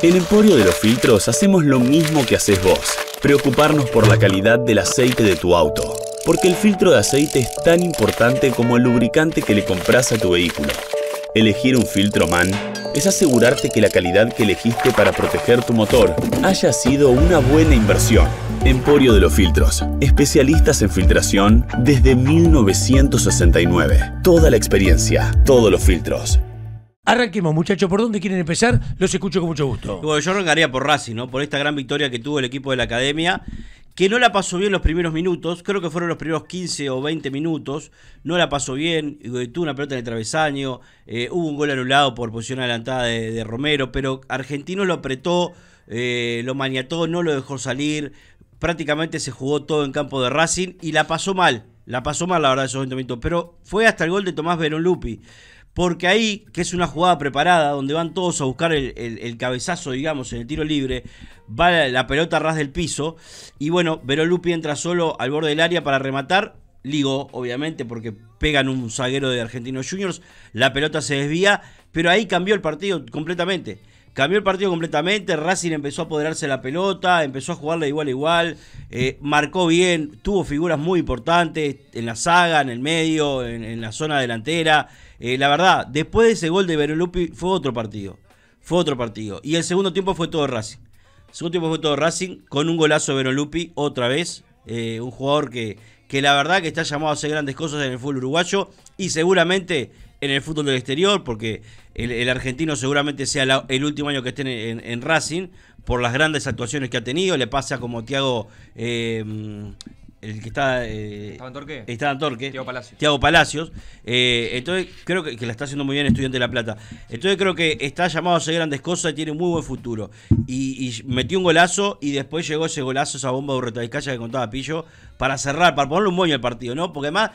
En Emporio de los Filtros hacemos lo mismo que haces vos, preocuparnos por la calidad del aceite de tu auto, porque el filtro de aceite es tan importante como el lubricante que le compras a tu vehículo. Elegir un filtro MAN es asegurarte que la calidad que elegiste para proteger tu motor haya sido una buena inversión. Emporio de los Filtros, especialistas en filtración desde 1969. Toda la experiencia, todos los filtros. Arranquemos, muchachos. ¿Por dónde quieren empezar? Los escucho con mucho gusto. yo arrancaría por Racing, ¿no? Por esta gran victoria que tuvo el equipo de la academia, que no la pasó bien los primeros minutos. Creo que fueron los primeros 15 o 20 minutos. No la pasó bien. Eh, tuvo una pelota en el travesaño. Eh, hubo un gol anulado por posición adelantada de, Romero. Pero Argentino lo apretó, eh, lo maniató, no lo dejó salir. Prácticamente se jugó todo en campo de Racing y la pasó mal. La pasó mal, la verdad, esos 20 minutos. Pero fue hasta el gol de Tomás Verón Lupi porque ahí, que es una jugada preparada, donde van todos a buscar el, cabezazo, digamos, en el tiro libre, va la, pelota ras del piso, y bueno, Verolupi entra solo al borde del área para rematar, Ligo, obviamente, porque pegan un zaguero de Argentinos Juniors, la pelota se desvía, pero ahí cambió el partido completamente. Cambió el partido completamente, Racing empezó a apoderarse de la pelota, empezó a jugarla igual a igual, eh, marcó bien, tuvo figuras muy importantes en la saga, en el medio, en la zona delantera, eh, la verdad, después de ese gol de Verolupi fue otro partido. Fue otro partido. Y el segundo tiempo fue todo Racing. El segundo tiempo fue todo Racing con un golazo de Verolupi otra vez. Eh, un jugador que, que la verdad que está llamado a hacer grandes cosas en el fútbol uruguayo y seguramente en el fútbol del exterior, porque el, argentino seguramente sea el último año que esté en, Racing, por las grandes actuaciones que ha tenido, le pasa como Tiago, eh, el que está. Eh, ¿Estaba en Torque? Estaba en Torque. Tiago Palacios. Tiago Palacios. Eh, entonces, creo que, que, la está haciendo muy bien Estudiante de La Plata. Entonces, creo que está llamado a hacer grandes cosas y tiene muy buen futuro. Y, metió un golazo y después llegó ese golazo, esa bomba de Urretavizcaya que contaba Pillo, para cerrar, para ponerle un moño al partido, ¿no? Porque además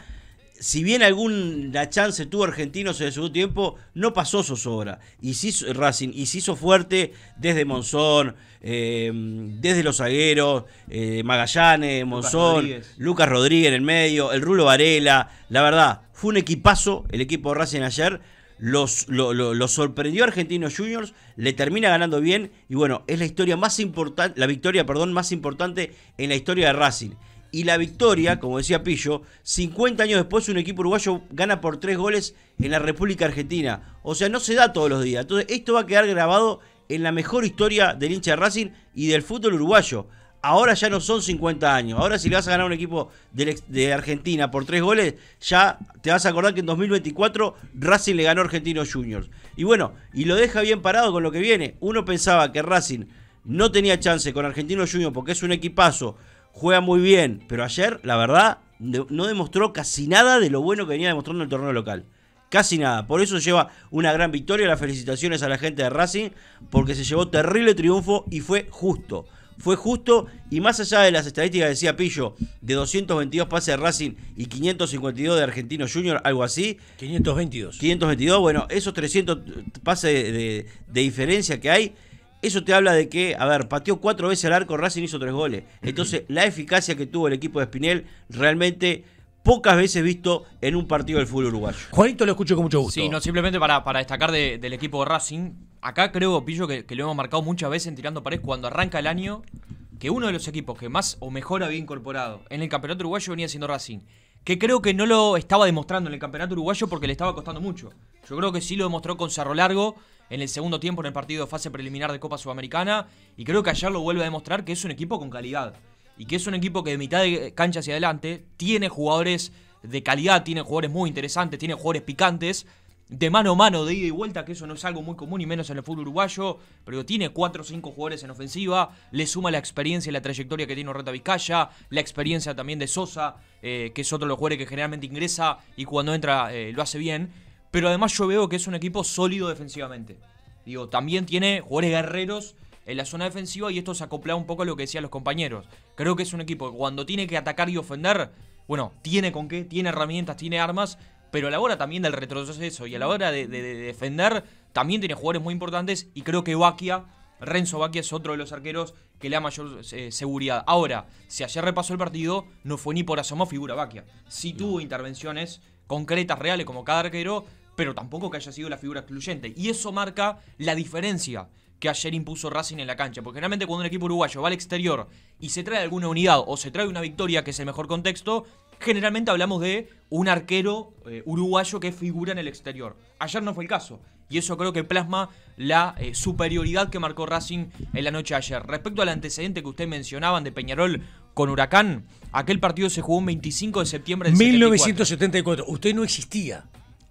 si bien alguna chance tuvo Argentinos en su tiempo, no pasó zozobra. Y se hizo fuerte desde Monzón, eh, desde los zagueros, eh, Magallanes, Monzón, Lucas Rodríguez. en el medio, el Rulo Varela. La verdad, fue un equipazo el equipo de Racing ayer. Los, lo, sorprendió Argentinos Juniors, le termina ganando bien y bueno, es la historia más importante, la victoria, perdón, más importante en la historia de Racing y la victoria, como decía Pillo, 50 años después un equipo uruguayo gana por 3 goles en la República Argentina. O sea, no se da todos los días. Entonces, esto va a quedar grabado en la mejor historia del hincha de Racing y del fútbol uruguayo. Ahora ya no son 50 años. Ahora si le vas a ganar a un equipo de, Argentina por 3 goles, ya te vas a acordar que en 2024 Racing le ganó a Argentinos Juniors. Y bueno, y lo deja bien parado con lo que viene. Uno pensaba que Racing no tenía chance con Argentinos Juniors porque es un equipazo juega muy bien, pero ayer, la verdad, no demostró casi nada de lo bueno que venía demostrando el torneo local. Casi nada. Por eso lleva una gran victoria. Las felicitaciones a la gente de Racing, porque se llevó terrible triunfo y fue justo. Fue justo y más allá de las estadísticas, decía Pillo, de 222 pases de Racing y 552 de Argentino Junior, algo así. 522. 522, bueno, esos 300 pases de diferencia que hay eso te habla de que, a ver, pateó cuatro veces al arco, Racing hizo tres goles. Entonces, la eficacia que tuvo el equipo de Espinel realmente pocas veces visto en un partido del fútbol uruguayo. Juanito lo escucho con mucho gusto. Sí, no, simplemente para, para destacar del equipo de Racing, acá creo, Pillo, que, que, lo hemos marcado muchas veces en Tirando pared, cuando arranca el año, que uno de los equipos que más o mejor había incorporado en el campeonato uruguayo venía siendo Racing que creo que no lo estaba demostrando en el campeonato uruguayo porque le estaba costando mucho. Yo creo que sí lo demostró con Cerro Largo en el segundo tiempo en el partido de fase preliminar de Copa Sudamericana y creo que ayer lo vuelve a demostrar que es un equipo con calidad y que es un equipo que de mitad de cancha hacia adelante tiene jugadores de calidad, tiene jugadores muy interesantes, tiene jugadores picantes de mano a mano, de ida y vuelta, que eso no es algo muy común y menos en el fútbol uruguayo, pero tiene 4 o 5 jugadores en ofensiva, le suma la experiencia y la trayectoria que tiene Orreta Vizcaya, la experiencia también de Sosa, eh, que es otro de los jugadores que generalmente ingresa y cuando entra eh, lo hace bien, pero además yo veo que es un equipo sólido defensivamente. Digo, también tiene jugadores guerreros en la zona defensiva y esto se acopla un poco a lo que decían los compañeros. Creo que es un equipo que cuando tiene que atacar y ofender, bueno, tiene con qué, tiene herramientas, tiene armas pero a la hora también del retroceso y a la mm. hora de, defender, también tiene jugadores muy importantes y creo que Baquia, Renzo Baquia es otro de los arqueros que le da mayor eh, seguridad. Ahora, si ayer repasó el partido, no fue ni por asomo figura Baquia. Sí tuvo intervenciones concretas, reales, como cada arquero, pero tampoco que haya sido la figura excluyente. Y eso marca la diferencia que ayer impuso Racing en la cancha. Porque generalmente cuando un equipo uruguayo va al exterior y se trae alguna unidad o se trae una victoria, que es el mejor contexto, generalmente hablamos de un arquero eh, uruguayo que figura en el exterior. Ayer no fue el caso. Y eso creo que plasma la eh, superioridad que marcó Racing en la noche de ayer. Respecto al antecedente que usted mencionaban de Peñarol con Huracán, aquel partido se jugó un 25 de septiembre de 1974. 1974. Usted no existía.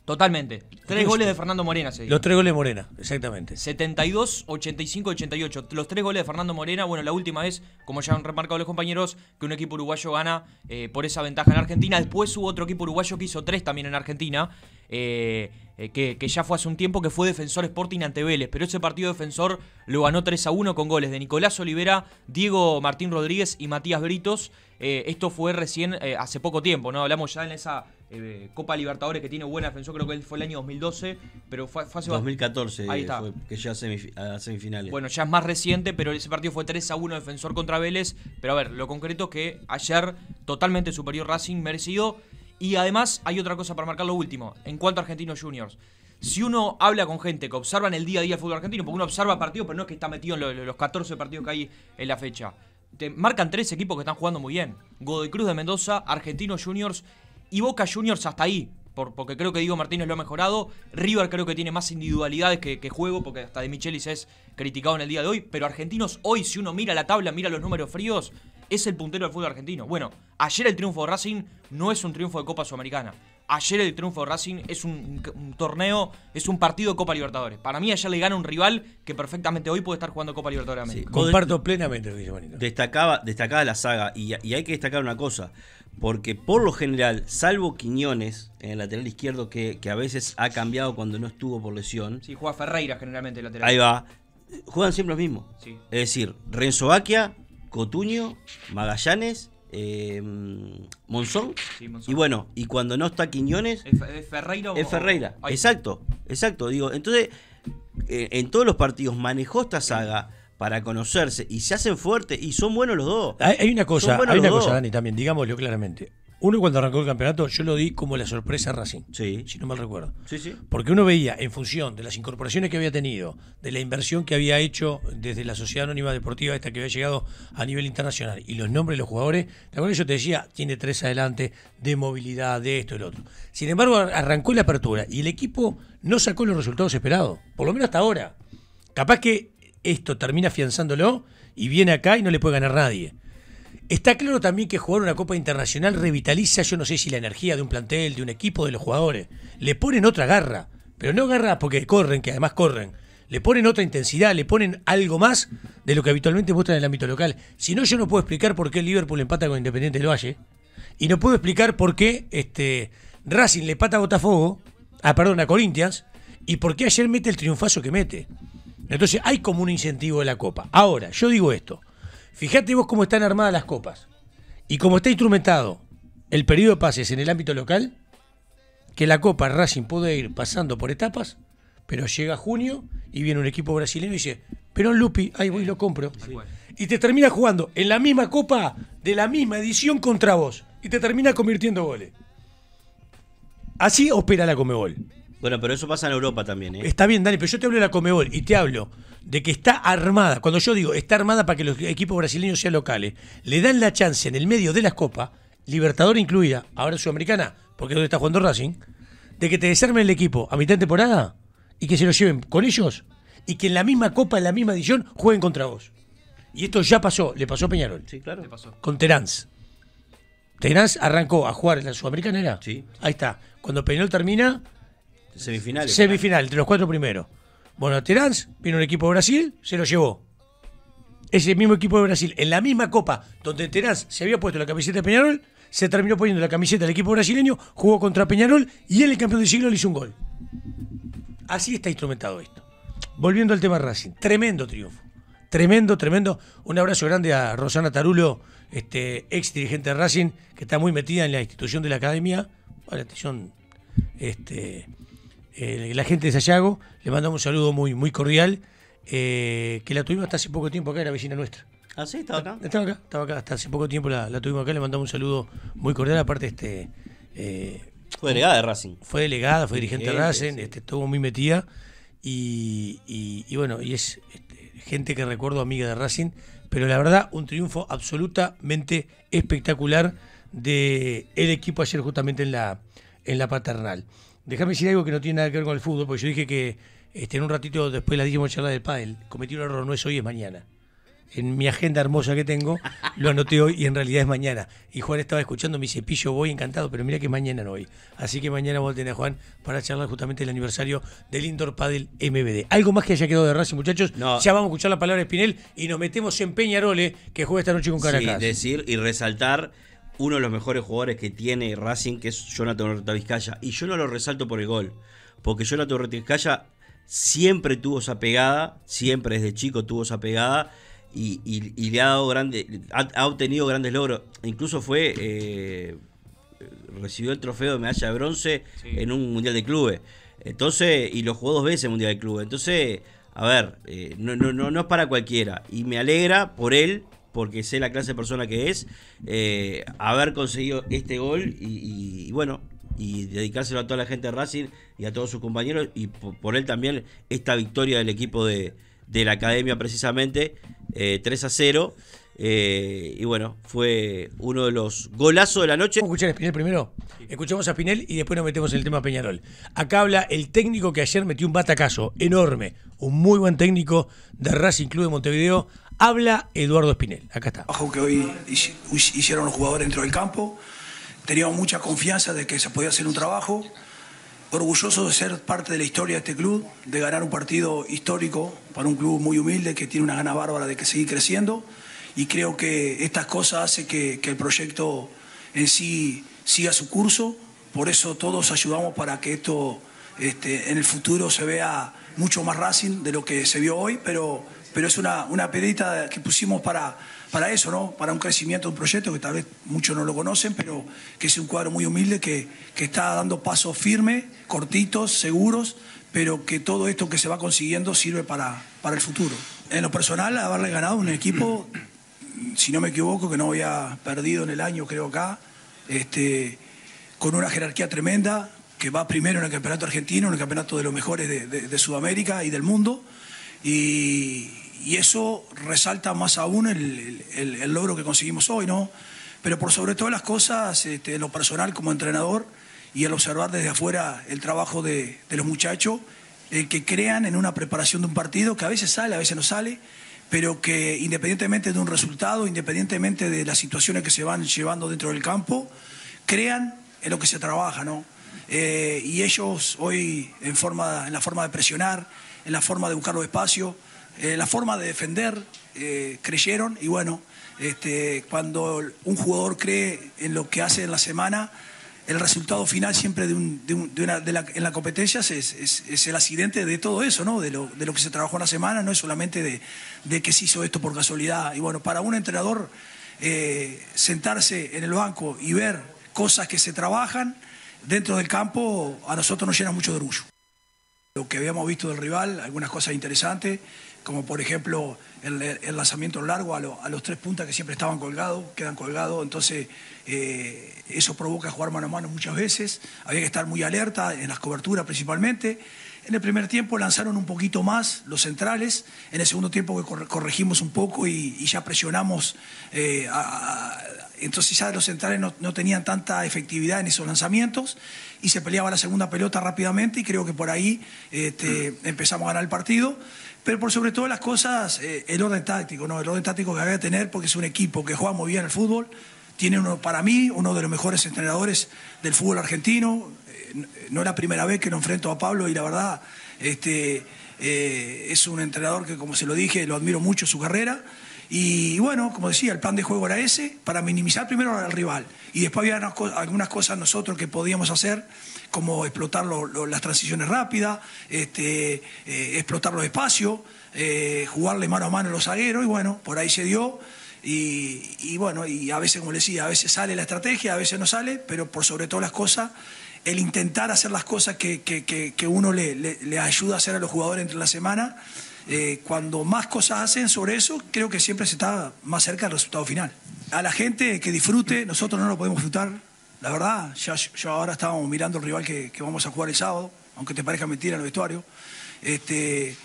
Totalmente. Tres goles de Fernando Morena. Se los tres goles de Morena, exactamente. 72, 85, 88. Los tres goles de Fernando Morena. Bueno, la última es, como ya han remarcado los compañeros, que un equipo uruguayo gana eh, por esa ventaja en Argentina. Después hubo otro equipo uruguayo que hizo tres también en Argentina. Eh, eh, que, ya fue hace un tiempo, que fue Defensor Sporting ante Vélez. Pero ese partido defensor lo ganó 3 a 1 con goles de Nicolás Olivera, Diego Martín Rodríguez y Matías Britos. esto fue recién, hace poco tiempo, ¿no? Hablamos ya en esa eh, Copa Libertadores que tiene buen defensor, creo que fue el año 2012, pero fue, 2014, ahí que ya a semifinales. Bueno, ya es más reciente, pero ese partido fue 3 a 1 defensor contra Vélez. Pero a ver, lo concreto es que ayer totalmente superior Racing, merecido. Y además hay otra cosa para marcar lo último, en cuanto a Argentinos Juniors. Si uno habla con gente que observa en el día a día el fútbol argentino, porque uno observa partidos, pero no es que está metido en los, 14 partidos que hay en la fecha. Te marcan tres equipos que están jugando muy bien. Godoy Cruz de Mendoza, Argentinos Juniors y Boca Juniors hasta ahí. porque creo que Diego Martínez lo ha mejorado. River creo que tiene más individualidades que, juego, porque hasta de Michelis es criticado en el día de hoy. Pero Argentinos hoy, si uno mira la tabla, mira los números fríos, es el puntero del fútbol argentino. Bueno, ayer el triunfo de Racing no es un triunfo de Copa Sudamericana. Ayer el triunfo de Racing es un, torneo, es un partido de Copa Libertadores. Para mí ayer le gana un rival que perfectamente hoy puede estar jugando Copa Libertadores comparto plenamente Destacaba, destacaba la saga y hay que destacar una cosa porque por lo general, salvo Quiñones, en el lateral izquierdo que, a veces ha cambiado cuando no estuvo por lesión. Sí, juega Ferreira generalmente el lateral. Ahí va. Juegan siempre los mismos. Es decir, Renzo Cotuño, Magallanes, eh, Monzón. Sí, Monzón. Y bueno, y cuando no está Quiñones. Es, Ferreira. Es Ferreira. Exacto, exacto. Digo, entonces, eh, en todos los partidos manejó esta saga para conocerse y se hacen fuertes y son buenos los dos. Hay, una cosa, hay una cosa, Dani, también, digámoslo claramente. Uno cuando arrancó el campeonato, yo lo di como la sorpresa a Racing, sí. si no mal recuerdo. Sí, sí. Porque uno veía, en función de las incorporaciones que había tenido, de la inversión que había hecho desde la Sociedad Anónima Deportiva, hasta que había llegado a nivel internacional, y los nombres de los jugadores, la cual yo te decía, tiene tres adelante, de movilidad, de esto y lo otro. Sin embargo, arrancó la apertura y el equipo no sacó los resultados esperados, por lo menos hasta ahora. Capaz que esto termina afianzándolo y viene acá y no le puede ganar nadie. Está claro también que jugar una Copa Internacional revitaliza, yo no sé si la energía de un plantel, de un equipo, de los jugadores. Le ponen otra garra, pero no garra porque corren, que además corren. Le ponen otra intensidad, le ponen algo más de lo que habitualmente muestran en el ámbito local. Si no, yo no puedo explicar por qué el Liverpool empata con Independiente del Valle. Y no puedo explicar por qué este, Racing le pata a Botafogo, ah, perdón, a Corinthians, y por qué ayer mete el triunfazo que mete. Entonces hay como un incentivo de la copa. Ahora, yo digo esto. Fíjate vos cómo están armadas las copas y cómo está instrumentado el periodo de pases en el ámbito local, que la copa Racing puede ir pasando por etapas, pero llega junio y viene un equipo brasileño y dice, pero Lupi, ahí voy y lo compro. Y te termina jugando en la misma copa de la misma edición contra vos. Y te termina convirtiendo goles. Así opera la Comebol. Bueno, pero eso pasa en Europa también, ¿eh? Está bien, Dani, pero yo te hablo de la Comebol y te hablo de que está armada. Cuando yo digo está armada para que los equipos brasileños sean locales, le dan la chance en el medio de las copas, Libertador incluida, ahora Sudamericana, porque es donde está jugando Racing, de que te desarmen el equipo a mitad de temporada y que se lo lleven con ellos y que en la misma copa, en la misma edición, jueguen contra vos. Y esto ya pasó, le pasó a Peñarol. Sí, claro. Le pasó. Con Teráns. Teráns arrancó a jugar en la Sudamericana, ¿era? Sí. Ahí está. Cuando Peñarol termina, Semifinales. Semifinal, entre los cuatro primeros. Bueno, Teráns vino un equipo de Brasil, se lo llevó. Ese mismo equipo de Brasil, en la misma copa donde Teráns se había puesto la camiseta de Peñarol, se terminó poniendo la camiseta del equipo brasileño, jugó contra Peñarol y él, el campeón del siglo, le hizo un gol. Así está instrumentado esto. Volviendo al tema Racing, tremendo triunfo. Tremendo, tremendo. Un abrazo grande a Rosana Tarulo, este, ex dirigente de Racing, que está muy metida en la institución de la academia, la atención, este, eh, la gente de Sayago, le mandamos un saludo muy, muy cordial, eh, que la tuvimos hasta hace poco tiempo acá, era vecina nuestra. ¿Ah, sí? ¿Estaba acá? Estaba acá, estaba acá, hasta hace poco tiempo la, tuvimos acá, le mandamos un saludo muy cordial, aparte este... Eh, fue delegada de Racing. Fue delegada, fue dirigente de Racing, este, estuvo muy metida y, bueno, y es este, gente que recuerdo amiga de Racing, pero la verdad un triunfo absolutamente espectacular de el equipo ayer justamente en la, en la paternal. Déjame decir algo que no tiene nada que ver con el fútbol, porque yo dije que este, en un ratito después la dijimos charla del pádel. Cometí un error, no es hoy, es mañana. En mi agenda hermosa que tengo, lo anoté hoy y en realidad es mañana. Y Juan estaba escuchando mi cepillo, voy encantado, pero mira que mañana no hoy. Así que mañana voy a tener a Juan para charlar justamente el aniversario del Indoor Padel MBD. ¿Algo más que haya quedado de Racing, muchachos? Ya vamos a escuchar la palabra de Spinel y nos metemos en Peñarole, eh, que juega esta noche con Caracas. Sí, decir y resaltar uno de los mejores jugadores que tiene Racing, que es Jonathan Orta Vizcaya. Y yo no lo resalto por el gol, porque Jonathan Orta Vizcaya siempre tuvo esa pegada, siempre desde chico tuvo esa pegada. Y, le ha dado grandes, ha, obtenido grandes logros. Incluso fue eh, recibió el trofeo de medalla de bronce en un mundial de clubes. Entonces, y lo jugó dos veces en mundial de clubes. Entonces, a ver, eh, no, no, no, no es para cualquiera. Y me alegra por él porque sé la clase de persona que es, eh, haber conseguido este gol y, bueno, y dedicárselo a toda la gente de Racing y a todos sus compañeros y por, él también esta victoria del equipo de, la academia precisamente, 3 eh, a 0. Eh, y bueno, fue uno de los golazos de la noche. Vamos escuchar a Spinel primero. Escuchamos a Spinel y después nos metemos en el tema Peñarol. Acá habla el técnico que ayer metió un batacazo enorme. Un muy buen técnico de Racing Club de Montevideo Habla Eduardo Espinel, acá está. Bajo que hoy hicieron los jugadores dentro del campo, teníamos mucha confianza de que se podía hacer un trabajo, orgulloso de ser parte de la historia de este club, de ganar un partido histórico para un club muy humilde que tiene una gana bárbara de que seguir creciendo y creo que estas cosas hacen que, el proyecto en sí siga su curso, por eso todos ayudamos para que esto este, en el futuro se vea mucho más Racing de lo que se vio hoy, pero pero es una, una pedita que pusimos para, para eso, ¿no? Para un crecimiento de un proyecto que tal vez muchos no lo conocen, pero que es un cuadro muy humilde que, está dando pasos firmes, cortitos, seguros, pero que todo esto que se va consiguiendo sirve para, para el futuro. En lo personal, haberle ganado un equipo, si no me equivoco, que no había perdido en el año, creo acá, este, con una jerarquía tremenda, que va primero en el campeonato argentino, en el campeonato de los mejores de Sudamérica y del mundo. Y, y eso resalta más aún el, logro que conseguimos hoy, ¿no? Pero por sobre todas las cosas, este, lo personal como entrenador y al observar desde afuera el trabajo de, los muchachos, eh, que crean en una preparación de un partido que a veces sale, a veces no sale, pero que independientemente de un resultado, independientemente de las situaciones que se van llevando dentro del campo, crean en lo que se trabaja, ¿no? Eh, y ellos hoy en, en la forma de presionar, en la forma de buscar los espacios, eh, la forma de defender, eh, creyeron y bueno, este, cuando un jugador cree en lo que hace en la semana, el resultado final siempre de, de, una, de la, en la competencia es, es, el accidente de todo eso, ¿no? Lo, de lo, que se trabajó en la semana, no es solamente de, que se hizo esto por casualidad. Y bueno, para un entrenador eh, sentarse en el banco y ver cosas que se trabajan dentro del campo, a nosotros nos llena mucho de orgullo lo que habíamos visto del rival, algunas cosas interesantes, como por ejemplo el, lanzamiento largo a, los tres puntas que siempre estaban colgados, quedan colgados, entonces eh, eso provoca jugar mano a mano muchas veces, había que estar muy alerta en las coberturas principalmente. En el primer tiempo lanzaron un poquito más los centrales, en el segundo tiempo corregimos un poco y, ya presionamos eh, a entonces ya los centrales no, tenían tanta efectividad en esos lanzamientos y se peleaba la segunda pelota rápidamente y creo que por ahí este, empezamos a ganar el partido. Pero por sobre todo las cosas, eh, el orden táctico, ¿no? El orden táctico que había que tener porque es un equipo que juega muy bien el fútbol, tiene uno, para mí uno de los mejores entrenadores del fútbol argentino. Eh, no era la primera vez que lo enfrento a Pablo y la verdad este, eh, es un entrenador que, como se lo dije, lo admiro mucho su carrera. Y bueno, como decía, el plan de juego era ese, para minimizar primero al rival. Y después había algunas cosas nosotros que podíamos hacer, como explotar las transiciones rápidas, este, eh, explotar los espacios, eh, jugarle mano a mano a los zagueros, y bueno, por ahí se dio. Y, bueno, y a veces, como decía, a veces sale la estrategia, a veces no sale, pero por sobre todas las cosas, el intentar hacer las cosas que, uno le, le ayuda a hacer a los jugadores entre la semana eh, cuando más cosas hacen sobre eso, creo que siempre se está más cerca del resultado final. A la gente que disfrute, nosotros no lo podemos disfrutar, la verdad, yo ahora estábamos mirando el rival que, vamos a jugar el sábado, aunque te parezca mentira en el vestuario. Este,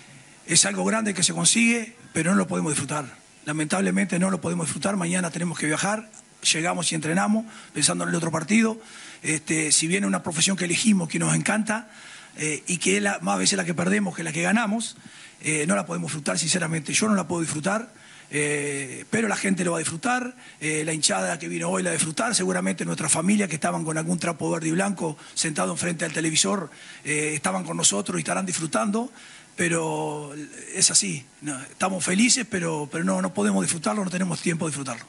es algo grande que se consigue, pero no lo podemos disfrutar. Lamentablemente no lo podemos disfrutar, mañana tenemos que viajar, llegamos y entrenamos pensando en el otro partido. Este, si viene una profesión que elegimos, que nos encanta, eh, y que es más a veces la que perdemos que la que ganamos, eh, no la podemos disfrutar, sinceramente. Yo no la puedo disfrutar. Eh, pero la gente lo va a disfrutar, la hinchada que vino hoy la va a disfrutar, seguramente nuestra familia que estaban con algún trapo verde y blanco sentado enfrente al televisor estaban con nosotros y estarán disfrutando, pero es así, estamos felices, pero, no, no podemos disfrutarlo, no tenemos tiempo de disfrutarlo.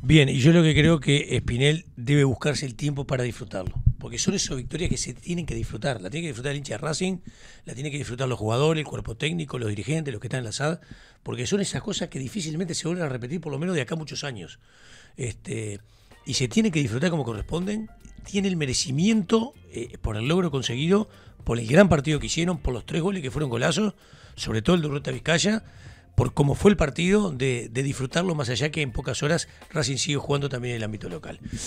Bien, y yo lo que creo que Espinel debe buscarse el tiempo para disfrutarlo porque son esas victorias que se tienen que disfrutar. La tiene que disfrutar el hincha de Racing, la tienen que disfrutar los jugadores, el cuerpo técnico, los dirigentes, los que están en la SAD, porque son esas cosas que difícilmente se vuelven a repetir, por lo menos de acá muchos años. Este, y se tiene que disfrutar como corresponden. Tiene el merecimiento eh, por el logro conseguido, por el gran partido que hicieron, por los tres goles que fueron golazos, sobre todo el de Ruta Vizcaya por cómo fue el partido, de, de, disfrutarlo más allá que en pocas horas Racing sigue jugando también en el ámbito local.